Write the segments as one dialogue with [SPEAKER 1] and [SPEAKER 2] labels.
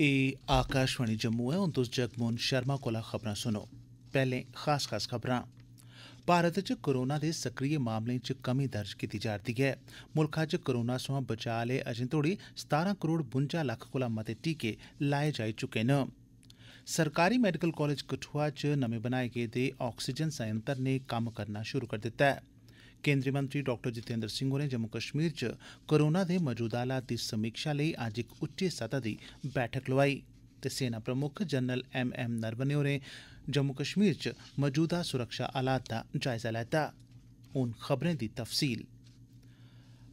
[SPEAKER 1] ਇਹ ਆਕਾਸ਼ਵਾਣੀ ਜੰਮੂ ਹੈ ਹੁਣ ਤੁਸੀਂ ਜਗਮੋਹਨ ਸ਼ਰਮਾ ਕੋਲਾ ਖਬਰਾਂ ਸੁਣੋ ਪਹਿਲੇ ਖਾਸ ਖਾਸ ਖਬਰਾਂ ਭਾਰਤ 'ਚ ਕੋਰੋਨਾ ਦੇ ਸਕਰੀਏ ਮਾਮਲੇ 'ਚ ਕਮੀ ਦਰਜ ਕੀਤੀ ਜਾ ਰਹੀ ਹੈ ਮੁਲਕਾ 'ਚ ਕੋਰੋਨਾ ਸੋਂ ਬਚਾ ਲਈ ਅਜੇ ਤੋੜੀ 17 ਕਰੋੜ 52 ਲੱਖ ਕੋਲਾ ਮਤੇ ਟੀਕੇ ਲਾਏ ਜਾ ਚੁੱਕੇ ਨੇ ਸਰਕਾਰੀ ਮੈਡੀਕਲ ਕਾਲਜ ਕਠੂਆ 'ਚ ਨਵੇਂ ਬਣਾਏ ਗਏ ਦੇ ਆਕਸੀਜਨ ਸੰਯੰਤਰ ਨੇ ਕੰਮ ਕਰਨਾ ਸ਼ੁਰੂ ਕਰ ਦਿੱਤਾ ਹੈ केन्द्री मंत्री डाक्टर जितेन्द्र सिंह होरें जम्मू कश्मीर च कोरोना दे मजूदा हालात दी समीक्षा लेई अज्ज इक उच्ची सतह दी बैठक लोआई ते सेना प्रमुक्ख जनरल एम एम नरवणे होरें जम्मू कश्मीर च मजूदा सुरक्षा हालात दा जायजा लैता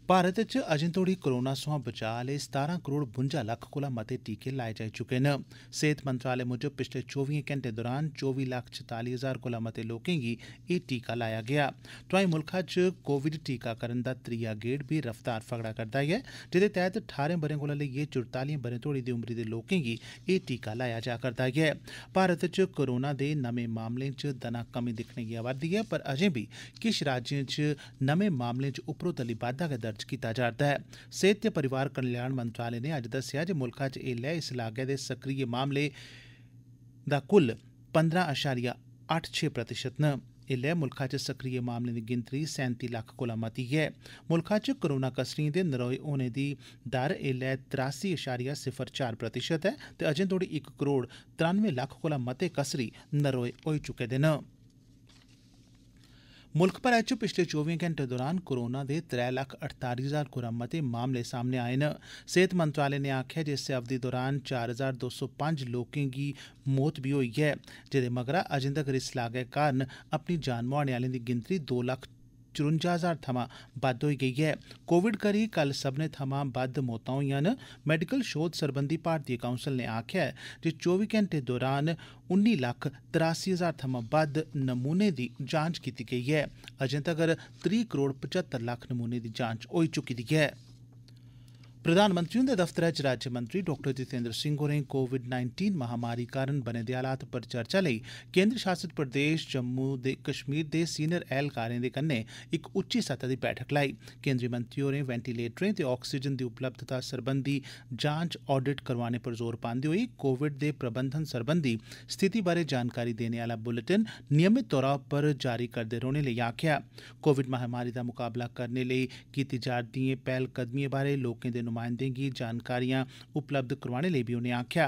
[SPEAKER 1] भारत च अजें तोड़ी कोरोना सोयां बचाऽ लेई सतारां करोड़ बुंजा लक्ख कोला मते टीके लाए जाई चुके न सेहत मंत्रालय मुजब पिछले चौबिएं घैंटें दौरान चौबी लक्ख छताली हजार कोला मते लोकें गी एह् टीका लाया गेआ तोआई मुल्खै च कोविड टीकाकरण दा त्रीया गेड़ बी रफ्तार फगड़ा करदा ऐ जेह्दे तैह्त ठारें ब'रें कोला लेइयै चुरतालिएं ब'रें तोड़ी दी उम्री दे लोकें गी एह् टीका लाया जा करदा ऐ भारत च कोरोना दे नमें मामलें च दना कमी दिक्खने गी आवा'रदी ऐ पर अजें बी किश राज्यें च नमें मामलें च उपरोतली बाद्दा गै दर्ज दर्ज कीता जा'रदा ऐ सेहत ते परिवार कल्याण मंत्रालय नै अज्ज दस्सेआ जे मुल्खै च ऐल्लै इस लागै दे सक्रिय मामले दा कुल पंदरां अशारिया अट्ठ छे प्रतिशत न ऐल्लै मुल्खै च सक्रिय मामलें दी गिनतरी सैंती लक्ख कोला मती ऐ मुल्खै च कोरोना कसरिएं दे नरोए होने दी दर ऐल्लै त्रासी अशारिया सिफर चार प्रतिशत ऐ ते अजें तोड़ी इक करोड़ त्रानवे लक्ख कोला मते कसरी नरोए होई चुके दे न मुल्ख भरै च पिछले चौबी घैंटे दौरान कोरोना दे त्रै लक्ख अठताली हजार कोला मते मामले सामने आए न सेहत मंत्रालय नै आखेआ जे इस्सै अवधि दौरान चार हजार दो सौ पंज लोकें गी मौत बी होई ऐ जेहदे मगरा अजें तगर इस लागै कारण अपनी जान मुहाने आह्लें दी गिनतरी दो लक्ख चरुंजा हजार थमां बद्द होई गेई ऐ कोविड करी कल सब्बने थमां बद्द मौतां होईयां न मैडिकल शोध सरबंधी भारतीय काउंसल नै आक्खेआ ऐ जे चौबी घैंटे दौरान उन्नी लक्ख तरासी हजार थमां बद्द नमूने दी जांच कीती गेई ऐ अजें तगर त्रीह् करोड़ पचत्तर लक्ख नमूने दी जांच होई चुकी दी ऐ प्रधानमंत्री हुंदे दफ्तरै च राज्यमंत्री डाक्टर जितेन्द्र सिंह होरें कोविड महामारी कारण बने दे हालात पर चर्चा लेई केन्द्र शासित प्रदेश जम्मू कश्मीर दे सीनियर ऐह्लकारें दे कन्नै इक उच्ची सतह दी बैठक लाई केन्द्री मंत्री होरें वैंटीलेटरें ते आक्सीजन दी उपलब्धता सरबंधी जांच आडिट करोआने पर जोर पांदे होई कोविड दे प्रबंधन सरबंधी स्थिति बारै जानकारी देने आला बुलेटिन नियमित तौरा पर जारी करदे रौह्ने लेई आखेआ कोविड महामारी दा मुकाबला करने लेई कीती जा'रदिएं पैह्लकदमिएं बारै लोकें दे नुमाइंदें गी जानकारियां उपलब्ध करोआने लेई बी उनें आखेआ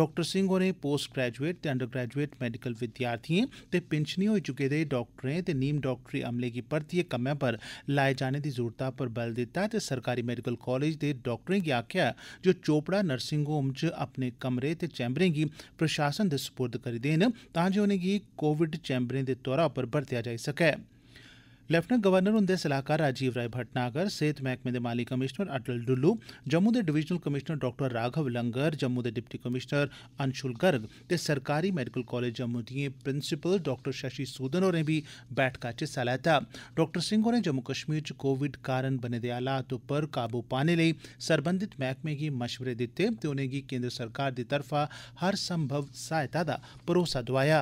[SPEAKER 1] डाक्टर सिंह होरें पोस्ट ग्रेजुएट ते अंडर ग्रेजुएट मैडिकल विद्यार्थिएं ते पिंशनी होई चुके दे डाक्टरें ते नीम डाक्टरी अमले गी परतियै कम्मै पर लाए जाने दी जरूरतै पर बल दित्ता ते सरकारी मैडिकल कालेज दे डाक्टरें गी आखेआ जे चोपड़ा नर्सिंग होम च अपने कमरे ते चैम्बरें गी प्रशासन दे सपुर्द करी देन तां जे उनेंगी कोविड चैम्बरें दे तौरा पर बरतेआ जाई सकै लैफ्टिनेंट गवर्नर हुंदे सलाहकार राजीव राय भटनागर सेहत मैह्कमे दे माली कमिशनर अटल डुल्लू जम्मू दे divisional commissioner doctor Raghav Langer Jammu दे डिप्टी कमिशनर अंशुल गर्ग ते सरकारी मेडिकल कॉलेज जम्मू दिएं प्रिंसिपल डाक्टर शशि सूदन होरें बी बैठका च हिस्सा लैता डाक्टर सिंह होरें जम्मू कश्मीर च कोविड कारण बने दे हालात उप्पर काबू पाने लेई सरबंधत मैह्कमें गी मशवरे दित्ते ते उनेंगी केंद्र सरकार दी तरफा हर संभव सहायता दा भरोसा दोआया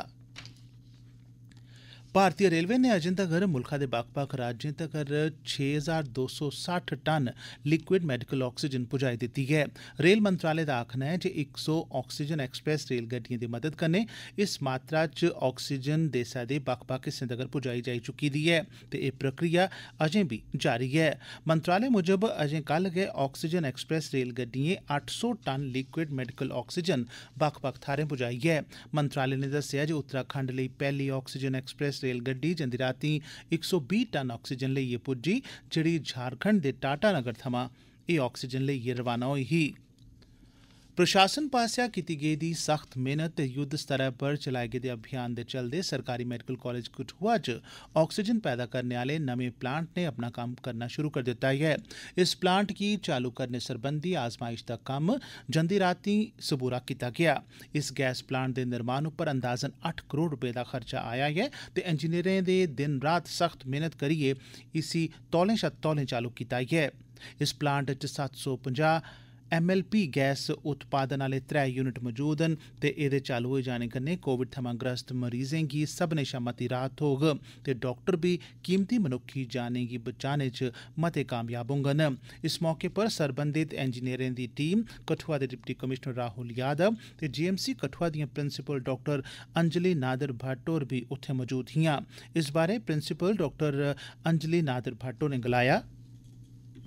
[SPEAKER 1] भारतीय रेलवे ने अजें तगर मुल्ख दे बक्ख बक्ख राज्यें तगर छे हजार दो सौ सठ टन लिक्विड मेडिकल आक्सीजन पुजाई दित्ती ऐ रेल मंत्रालय दा आखना ऐ जे एक सौ आक्सीजन एक्सप्रेस रेलगड्डिएं दी मदद कन्नै इस मात्रा च आक्सीजन देसै दे बक्ख बक्ख हिस्सें तगर पुजाई जाई चुकी दी ऐ ते एह् प्रक्रिया अजें बी जारी ऐ मंत्रालय मुजब अजें कल गै आक्सीजन एक्सप्रेस रेलगड्डिएं अट्ठ सौ टन लिक्विड मेडिकल आक्सीजन बक्ख बक्ख थाहरें पुजाई ऐ मंत्रालय ने दस्सेआ जे उत्तराखंड लेई पहली आक्सीजन एक्सप्रेस रेलगड्डी जंदी रातीं इक सौ बीह् टन आक्सीजन लेइयै पुज्जी जेड़ी झारखंड दे टाटानगर थमां एह् आक्सीजन लेइयै रवाना होई ही प्रशासन पासेआ कीती गेदी सख्त मेहनत ते युद्ध स्तरै पर चलाए गेदे अभियान दे चलदे सरकारी मैडिकल कालेज कठुआ च आक्सीजन पैदा करने आह्ले नमें प्लांट नै अपना कम्म करना शुरू करी दित्ता ऐ इस प्लांट गी चालू करने सरबंधी आजमाइश दा कम्म जंदी रातीं सबूरा कीता गेआ इस गैस प्लांट दे निर्माण उप्पर अंदाजन अट्ठ करोड़ रपे दा खर्चा आया ऐ ते इंजीनियरें दे दिन रात सख्त मेहनत करियै इसी तौले शा तौले चालू कीता ऐ इस प्लांट च सत्त सौ पंजाह् एमएलपी गैस उत्पादन आले त्रै युनिट मजूद न ते एह्दे चालू होई जाने कन्नै कोविड थमां ग्रस्त मरीजें गी सब्मनें शा मती राह्त थ्होग ते डाक्टर बी कीमती मनुक्खी जानें गी बचाने च मते कामयाब होङन इस मौके पर सरबंधत इंजीनियरें दी टीम कठुआ दे डिप्टी कमिशनर राहुल यादव ते जीएमसी कठुआ दिआं प्रिंसिपल डाक्टर अंजलि नादर भट्ट होर बी उत्थे मजूद हिआं इस बारै प्रिंसिपल डाक्टर अंजलि नादर भट्ट होरें गलाया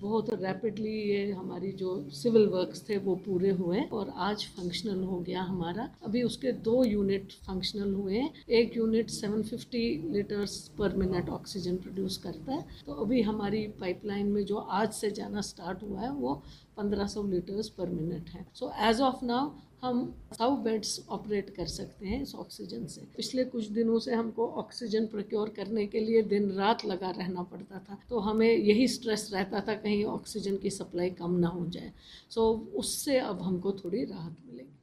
[SPEAKER 1] बहुत रैपिडली ये हमारी जो सिविल वर्क्स थे वो पूरे हुए और आज फंक्शनल हो गया हमारा अभी उसके दो यूनिट फंक्शनल हुए हैं एक unit 750 litres per minute oxygen produce करता है तो अभी हमारी पाइपलाइन में जो आज से जाना स्टार्ट हुआ है वो 1500 लीटर्स पर मिनट है सो एज ऑफ नाउ हम सौ बेड्स ऑपरेट कर सकते हैं इस ऑक्सीजन से पिछले कुछ दिनों से हमको ऑक्सीजन प्रोक्योर करने के लिए दिन रात लगा रहना पड़ता था तो हमें यही स्ट्रेस रहता था कहीं ऑक्सीजन की सप्लाई कम ना हो जाए सो so, उससे अब हमको थोड़ी राहत मिलेगी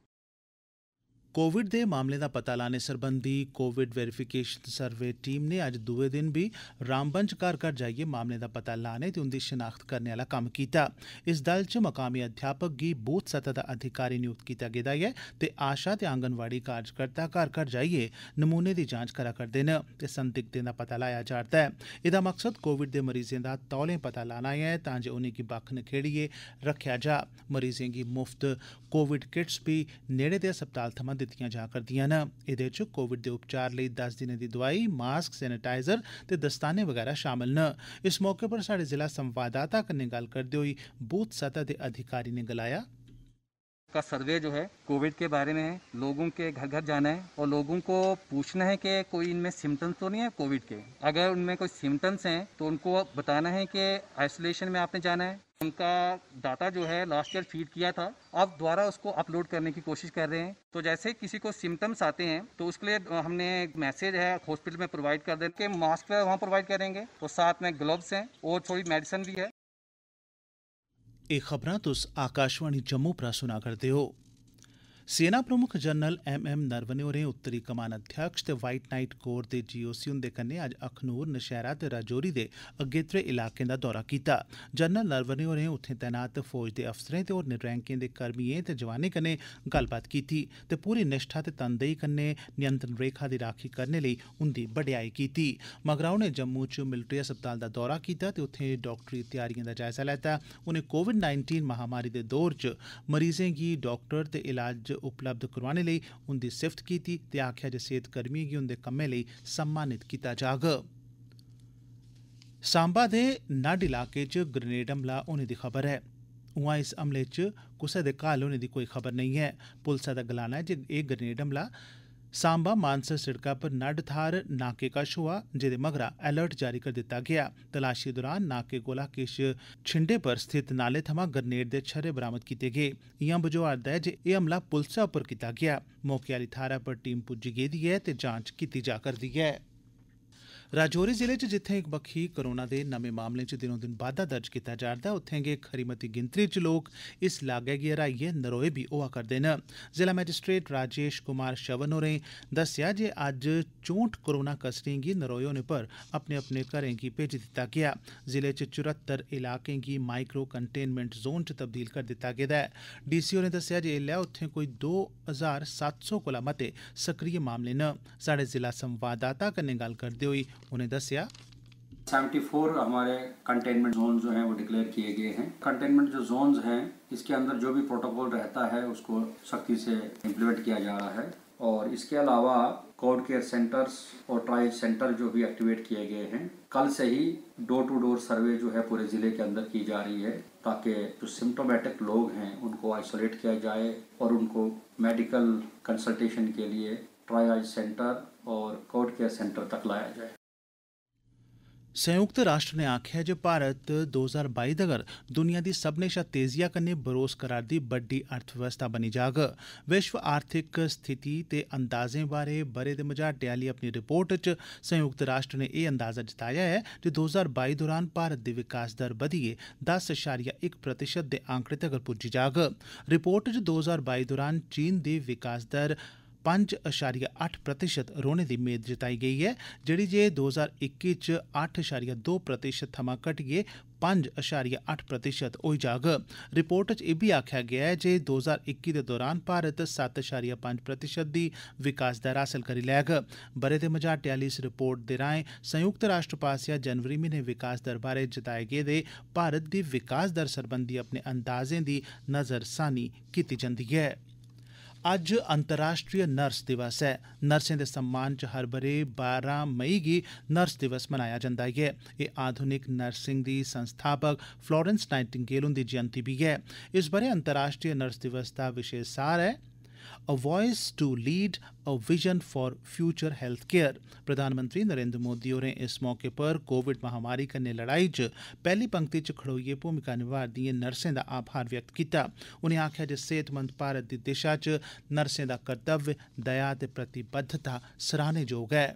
[SPEAKER 1] कोविड दे मामलें दा पता लाने सरबंधी कोविड वेरीफिकेशन सर्वे टीम ने अज्ज दुए दिन बी रामबन च घर घर जाइयै मामलें दा पता लाने ते उंदी शनाख्त करने आला कम्म कीता इस दल च मकामी अध्यापक गी बूथ सतह दा अधिकारी नियुक्त कीता गेदा ऐ ते आशा ते आंगनवाड़ी कार्यकर्ता घर घर जाइयै नमूने दी जांच करा करदे न ते संदिग्धें दा पता लाया जा'रदा ऐ एह्दा मकसद कोविड दे मरीजें दा तौले पता लाना ऐ तां जे उनेंगी बक्ख नखेड़ियै रक्खेआ जा मरीजें गी मुफ्त कोविड किट्स बी नेड़े दे अस्पताल थमां ਦਿੱਤੀਆਂ ਜਾ ਕਰਦੀਆਂ ਨਾ ਇਹਦੇ ਚ ਕੋਵਿਡ ਦੇ ਉਪਚਾਰ ਲਈ 10 ਦਿਨਾਂ ਦੀ ਦਵਾਈ ਮਾਸਕ ਸੈਨੀਟਾਈਜ਼ਰ ਤੇ ਦਸਤਾਨੇ ਵਗੈਰਾ ਸ਼ਾਮਲ ਨੇ ਇਸ ਮੌਕੇ ਪਰ ਸਾਡੇ ਜ਼ਿਲ੍ਹਾ ਸੰਵਾਦਦਾਤਾ ਕਨੇ ਗੱਲ ਕਰਦੇ ਹੋਈ ਬੂਥ ਸਤਾ ਦੇ ਅਧਿਕਾਰੀ ਨੇ ਗਲਾਇਆ का सर्वे जो है कोविड के बारे में है लोगों के घर घर जाना है और लोगों को पूछना है कि कोई इनमें सिम्टम्स तो नहीं है कोविड के अगर उनमें कोई सिम्टम्स हैं तो उनको बताना है कि आइसोलेशन में आपने जाना है उनका डाटा जो है लास्ट ईयर फीड किया था अब दोबारा उसको अपलोड करने की कोशिश कर रहे हैं तो जैसे किसी को सिम्टम्स आते हैं तो उसके लिए हमने एक मैसेज है हॉस्पिटल में प्रोवाइड कर के मास्क वहाँ प्रोवाइड करेंगे और साथ में ग्लव्स हैं और थोड़ी मेडिसिन भी है ਇਹ ਖਬਰਾਂ ਤੁਸ ਆਕਾਸ਼ਵਾਣੀ ਜੰਮੂ ਪਰਾ ਸੁਣਾ ਕਰਦੇ ਹੋ सेना प्रमुख जनरल एम एम नरवणे होरें उत्तरी कमान अध्यक्ष ते व्हाइट नाइट कोर दे जीओसी हुंदे कन्नै अज्ज अखनूर नशैरा ते राजौरी दे अगेत्रे इलाकें दा दौरा कीता जनरल नरवणे होरें उत्थें तैनात फौज दे अफसरें ते होरनें रैंकें दे कर्मियें ते जवानें कन्नै गल्लबात कीती ते पूरी निष्ठा ते तनदेही कन्नै नियंत्रण रेखा दी राखी करने लेई उंदी बडेयाई कीती मगरा उनें जम्मू च मिलिट्री अस्पताल दा दौरा कीता ते उत्थें डाक्टरी तैयारियां दा जायजा लैता उनें कोविड नाइन्टीन महामारी दे दौर च मरीजें गी डाक्टर ते इलाज उपलब्ध करोआने लेई उन्दी सिफ्त कीती ते आखेआ जे सेहत गी उन्दे कम्मै लेई सम्मानित कीता जाग सांबा दे नाड इलाके च ग्रनेड हमला होने दी खबर ऐ उआं इस हमले च कुसै दे घायल होने दी कोई खबर नेईं ऐ पुलसा दा गलाना ऐ जे एह् ग्रनेड हमला सांबा मानसर सिड़कै पर नड थाहर नाके कश होआ जेदे मगरा अलर्ट जारी करी दित्ता गेआ तलाशी दौरान नाके कोला किश छिंडे पर स्थित नाले थमां ग्रनेड दे छरे बरामद कीते गे इयां बझोआ'रदा ऐ जे एह् हमला पुलसै उप्पर कीता गेआ मौके आली थार पर टीम पुज्जी गेदी ऐ ते जांच कीती जा करदी ऐ राजौरी जिले च जित्थें इक बक्खी कोरोना दे नमें मामलें च दिनो दिन बाद्दा दर्ज कीता जा'रदा ऐ उत्थे गै खरी मती गिनतरी च लोक इस लागै गी हराइयै नरोए बी होआ करदे न जिला मैजिस्ट्रेट राजेश कुमार शवन होरें दस्सेआ जे अज्ज चौंठ कोरोना कसरें गी नरोए होने पर अपने अपने घरें गी भेजी दित्ता गेआ जिले च चुरत्तर इलाकें गी माइक्रो कंटेनमेंट जोन च तब्दील करी दित्ता गेदा ऐ डीसी होरें दस्सेआ जे ऐल्लै उत्थें कोई दो हजार सत्त सौ कोला मते सक्रिय मामले न साढ़े जिला संवाददाता कन्नै गल्ल करदे होई उन्हें दस सेवेंटी 74 हमारे कंटेनमेंट जोन जो हैं वो डिक्लेयर किए गए हैं कंटेनमेंट जो जोन हैं इसके अंदर जो भी प्रोटोकॉल रहता है उसको सख्ती से इम्प्लीमेंट किया जा रहा है और इसके अलावा कोविड केयर सेंटर्स और ट्रायल सेंटर जो भी एक्टिवेट किए गए हैं कल से ही डोर टू डोर सर्वे जो है पूरे ज़िले के अंदर की जा रही है ताकि जो सिम्टोमेटिक लोग हैं उनको आइसोलेट किया जाए और उनको मेडिकल कंसल्टेशन के लिए ट्रायल सेंटर और कोविड केयर सेंटर तक लाया जाए संयुक्त राष्ट्र ने आखेआ ऐ जे भारत 2022 ज्हार तगर दुनिया दी सब्मनें शा तेजिआ कन्नै बरोस करा'रदी बड्डी अर्थव्यवस्था बनी जाग विश्व आर्थिक स्थिति ते अंदाजें बारे ब'रे दे मझाटै आह्ली अपनी रिपोर्ट च संयुक्त राष्ट्र ने एह् अंदाजा जताया ऐ जे 2022 दौरान भारत दी विकास दर बधियै दस अशारिया इक प्रतिशत दे आंकड़े तगर पुज्जी जाग रिपोर्ट च 2022 दौरान चीन दी विकास दर पंज अशारिया अट्ठ प्रतिशत रौह्ने दी मेद जताई गेई ऐ जेह्ड़ी जे दो ज्हार इक्की च अट्ठ अशारिया दो प्रतिशत थमां घटियै पंज अशारिया अट्ठ प्रतिशत होई जाग रिपोर्ट च इब्बी आखेआ गेआ ऐ जे दो ज्हार इक्की दे दौरान भारत सत्त अशारिया पंज प्रतिशत दी विकास दर हासल करी लैग ब'रे दे मझाटे आह्ली इस रिपोर्ट दे राएं संयुक्त राष्ट्र पासेआ जनवरी म्हीने विकास दर बारै जताए गेदे भारत दी विकास दर सरबंधी अपने अंदाजें दी नजरसानी कीती जंदी ऐ अज्ज अंतर्राष्ट्रीय नर्स दिवस ऐ नर्सें दे सम्मान च हर ब'रे बारां मई गी नर्स दिवस मनाया जंदा ऐ एह् आधुनिक नर्सिंग दी संस्थापक फ्लोरेंस नाइटिंगेल हुंदी जयंती बी ऐ इस ब'रे अंतर्राष्ट्रीय नर्स दिवस दा विशेष सार ऐ a voice to lead a vision for future health care प्रधानमंत्री नरेंद्र मोदी होरें इस मौके पर कोविड महामारी कन्नै लड़ाई च पैहली पंक्ति च खड़ोइयै भूमिका निभा'रदिएं नर्सें दा आभार व्यक्त कीता उनें आखेआ जे सेहतमंद भारत दी दिशा च नर्सें दा कर्तव्य दया ते प्रतिबद्धता सराहने जोग ऐं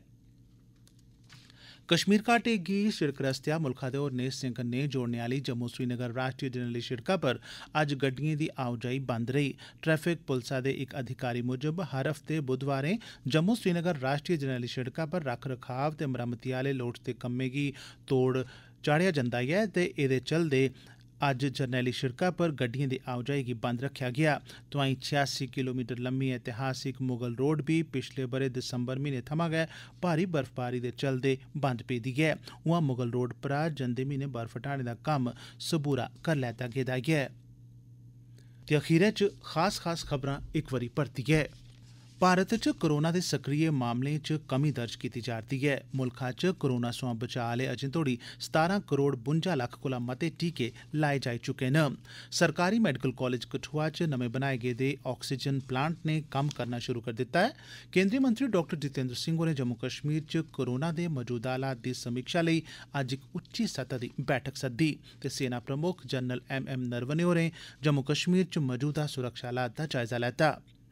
[SPEAKER 1] कश्मीर घाटी गी सिड़क रस्तेया मुल्खै दे होरने हिस्सें कन्नै जोड़ने आली जम्मू श्रीनगर राष्ट्रीय जरनैली सिड़कै पर अज्ज गड्डियें दी आओजाई बंद रेई ट्रैफिक पुलसै दे इक अधिकारी मुजब हर हफ्ते बुधवारें जम्मू श्रीनगर राष्ट्रीय जरनैली सिड़कै पर रख रखाव ते मरम्मती आले लोड़चदे कम्में गी तोड़ चाढ़ेया जंदा ऐ ते एदे चलदे अज्ज जरनैली सिड़कै पर गड्डिएं दी आओजाई गी बंद रखेआ गेआ तोआई छेयासी किलोमीटर लम्मी ऐतिहासिक मुगल रोड बी पिछले ब'रे दिसम्बर म्हीने थमां गै भारी बर्फबारी दे चलदे बंद पेदी ऐ उआं मुगल रोड परा जंदे म्हीने बर्फ हटाने दा कम्म सबूरा करी लैता गेदा ऐ ते अखीरै च खास खास खबरां इक बारी परतियै भारत च कोरोना दे सक्रिय मामलें च कमी दर्ज कीती जा'रदी ऐ मुल्खा च कोरोना सोआं बचाऽ आले अजें तोड़ी सतारां करोड़ बुंजा लक्ख कोला मते टीके लाए जाई चुके न सरकारी मैडिकल कालेज कठुआ च नमें बनाए गेदे आक्सीजन प्लांट ने कम्म करना शुरू करी दित्ता ऐ केन्द्री मंत्री डॉ जितेन्द्र सिंह होरें जम्मू कश्मीर च कोरोना दे मजूदा हालात दी समीक्षा लेई अज्ज इक उच्ची सतह दी बैठक सद्दी ते सेना प्रमुक्ख जनरल एम एम नरवणे होरें जम्मू कश्मीर च मजूदा सुरक्षा हालात दा जायजा लैत्ता ऐ